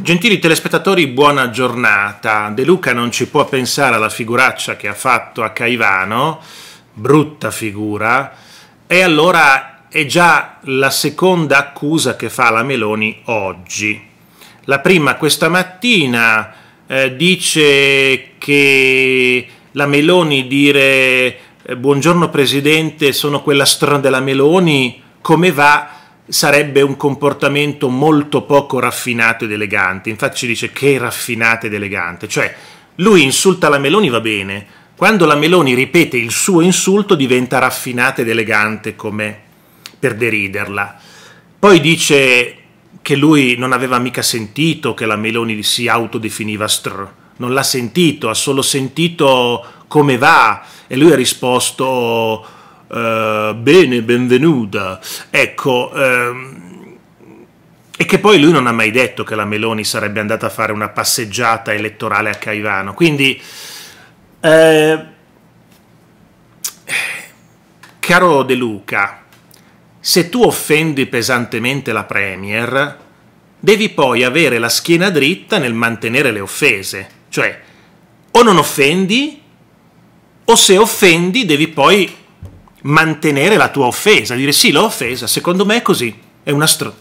Gentili telespettatori, buona giornata. De Luca non ci può pensare alla figuraccia che ha fatto a Caivano, brutta figura, e allora è già la seconda accusa che fa la Meloni oggi. La prima questa mattina eh, dice che la Meloni dire eh, buongiorno presidente, sono quella strana della Meloni, come va? sarebbe un comportamento molto poco raffinato ed elegante. Infatti ci dice che raffinato ed elegante, cioè lui insulta la Meloni va bene, quando la Meloni ripete il suo insulto diventa raffinata ed elegante come per deriderla. Poi dice che lui non aveva mica sentito che la Meloni si autodefiniva str, non l'ha sentito, ha solo sentito come va e lui ha risposto eh, bene, benvenuta. Ecco, ehm, e che poi lui non ha mai detto che la Meloni sarebbe andata a fare una passeggiata elettorale a Caivano. Quindi, eh, caro De Luca, se tu offendi pesantemente la Premier, devi poi avere la schiena dritta nel mantenere le offese. Cioè, o non offendi, o se offendi devi poi mantenere la tua offesa, dire sì, l'ho offesa, secondo me è così, è una str.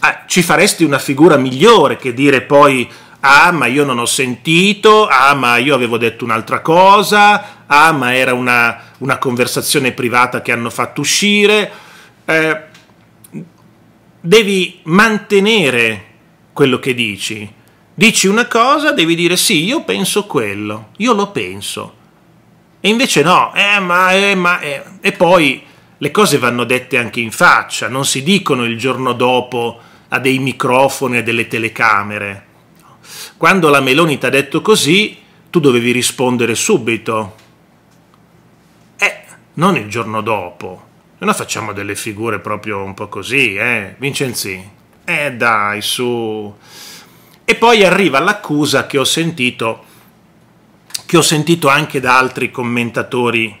Ah, ci faresti una figura migliore che dire poi ah ma io non ho sentito, ah ma io avevo detto un'altra cosa, ah ma era una, una conversazione privata che hanno fatto uscire. Eh, devi mantenere quello che dici. Dici una cosa, devi dire sì, io penso quello, io lo penso e invece no, eh ma, eh ma, eh. E poi le cose vanno dette anche in faccia, non si dicono il giorno dopo a dei microfoni, e delle telecamere. Quando la Meloni ti ha detto così, tu dovevi rispondere subito. Eh, non il giorno dopo. Noi facciamo delle figure proprio un po' così, eh, Vincenzi? Eh dai, su. E poi arriva l'accusa che ho sentito che ho sentito anche da altri commentatori,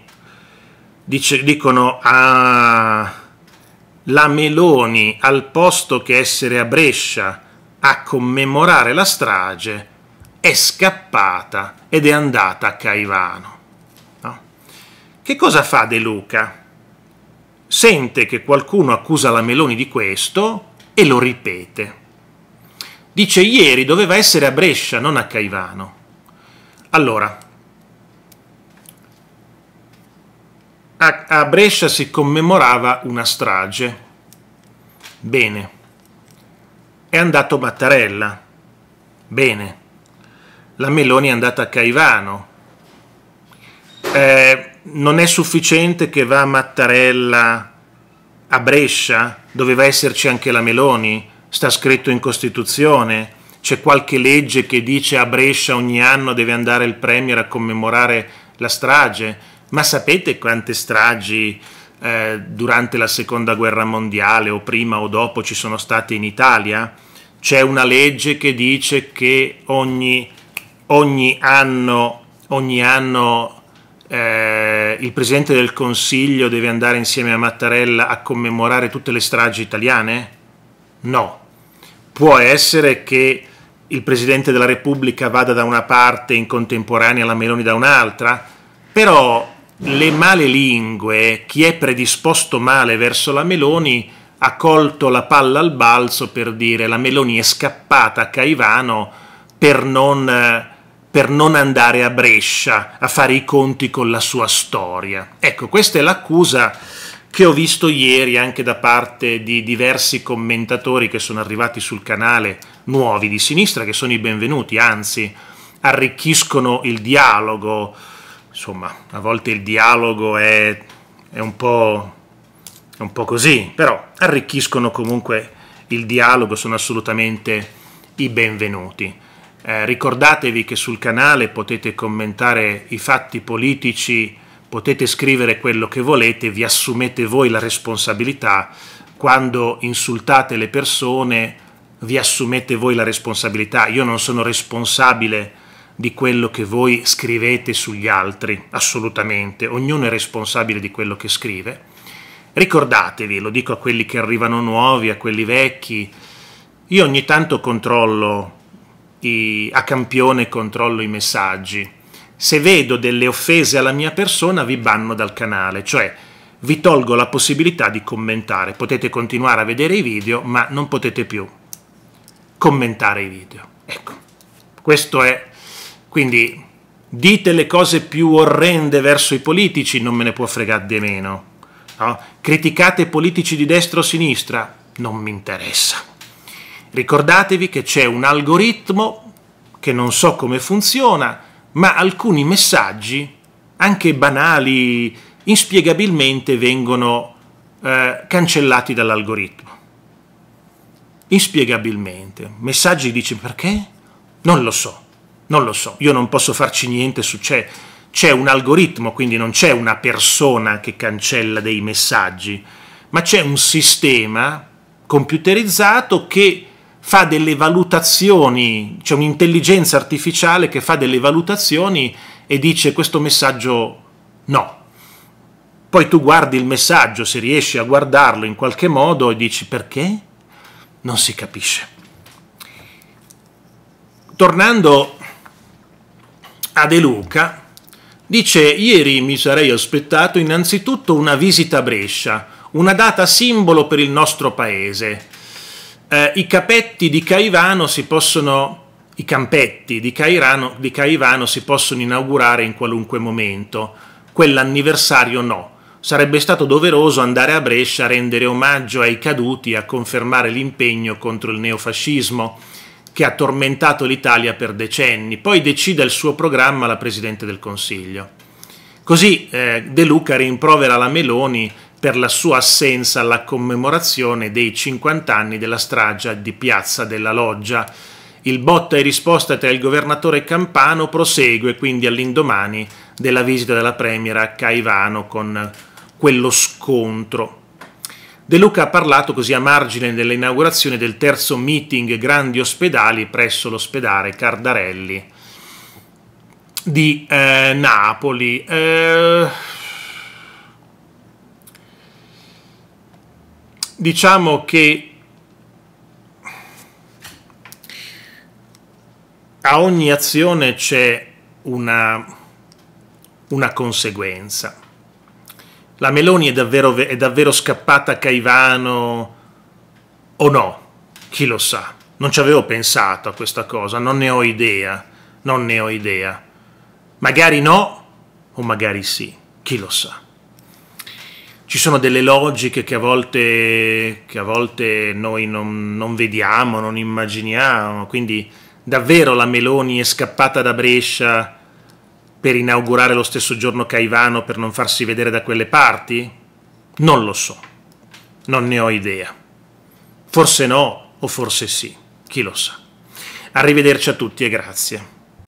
dice, dicono ah, la Meloni al posto che essere a Brescia a commemorare la strage è scappata ed è andata a Caivano. No? Che cosa fa De Luca? Sente che qualcuno accusa la Meloni di questo e lo ripete. Dice ieri doveva essere a Brescia, non a Caivano. Allora, a, a Brescia si commemorava una strage. Bene. È andato Mattarella. Bene. La Meloni è andata a Caivano. Eh, non è sufficiente che va Mattarella a Brescia? Doveva esserci anche la Meloni? Sta scritto in Costituzione? c'è qualche legge che dice a Brescia ogni anno deve andare il Premier a commemorare la strage, ma sapete quante stragi eh, durante la Seconda Guerra Mondiale o prima o dopo ci sono state in Italia? C'è una legge che dice che ogni, ogni anno, ogni anno eh, il Presidente del Consiglio deve andare insieme a Mattarella a commemorare tutte le stragi italiane? No. Può essere che il Presidente della Repubblica vada da una parte in contemporanea la Meloni da un'altra, però le male lingue, chi è predisposto male verso la Meloni, ha colto la palla al balzo per dire la Meloni è scappata a Caivano per non, per non andare a Brescia a fare i conti con la sua storia. Ecco, questa è l'accusa che ho visto ieri anche da parte di diversi commentatori che sono arrivati sul canale nuovi di sinistra che sono i benvenuti, anzi arricchiscono il dialogo. Insomma, a volte il dialogo è, è, un, po', è un po' così, però arricchiscono comunque il dialogo, sono assolutamente i benvenuti. Eh, ricordatevi che sul canale potete commentare i fatti politici, potete scrivere quello che volete, vi assumete voi la responsabilità quando insultate le persone vi assumete voi la responsabilità, io non sono responsabile di quello che voi scrivete sugli altri, assolutamente, ognuno è responsabile di quello che scrive. Ricordatevi, lo dico a quelli che arrivano nuovi, a quelli vecchi, io ogni tanto controllo i, a campione controllo i messaggi. Se vedo delle offese alla mia persona vi banno dal canale, cioè vi tolgo la possibilità di commentare. Potete continuare a vedere i video, ma non potete più commentare i video. Ecco, questo è quindi dite le cose più orrende verso i politici, non me ne può fregare di meno. No? Criticate politici di destra o sinistra, non mi interessa. Ricordatevi che c'è un algoritmo che non so come funziona, ma alcuni messaggi, anche banali, inspiegabilmente vengono eh, cancellati dall'algoritmo. Inspiegabilmente. Messaggi dici perché? Non lo so, non lo so. Io non posso farci niente su c'è. C'è un algoritmo, quindi non c'è una persona che cancella dei messaggi, ma c'è un sistema computerizzato che fa delle valutazioni, c'è un'intelligenza artificiale che fa delle valutazioni e dice questo messaggio no. Poi tu guardi il messaggio, se riesci a guardarlo in qualche modo e dici perché? non si capisce. Tornando a De Luca, dice ieri mi sarei aspettato innanzitutto una visita a Brescia, una data simbolo per il nostro paese. Eh, I capetti di Caivano si possono i campetti di, Cairano, di Caivano si possono inaugurare in qualunque momento, quell'anniversario no sarebbe stato doveroso andare a Brescia a rendere omaggio ai caduti e a confermare l'impegno contro il neofascismo che ha tormentato l'Italia per decenni. Poi decide il suo programma la Presidente del Consiglio. Così eh, De Luca rimprovera la Meloni per la sua assenza alla commemorazione dei 50 anni della strage di Piazza della Loggia. Il botta e risposta tra il governatore Campano prosegue quindi all'indomani della visita della Premier a Caivano con quello scontro. De Luca ha parlato così a margine dell'inaugurazione del terzo meeting Grandi Ospedali presso l'ospedale Cardarelli di eh, Napoli. Eh, diciamo che a ogni azione c'è una, una conseguenza la Meloni è davvero, è davvero scappata a Caivano o no? Chi lo sa? Non ci avevo pensato a questa cosa, non ne ho idea, non ne ho idea. Magari no o magari sì, chi lo sa? Ci sono delle logiche che a volte, che a volte noi non, non vediamo, non immaginiamo, quindi davvero la Meloni è scappata da Brescia per inaugurare lo stesso giorno Caivano per non farsi vedere da quelle parti? Non lo so, non ne ho idea. Forse no o forse sì, chi lo sa. Arrivederci a tutti e grazie.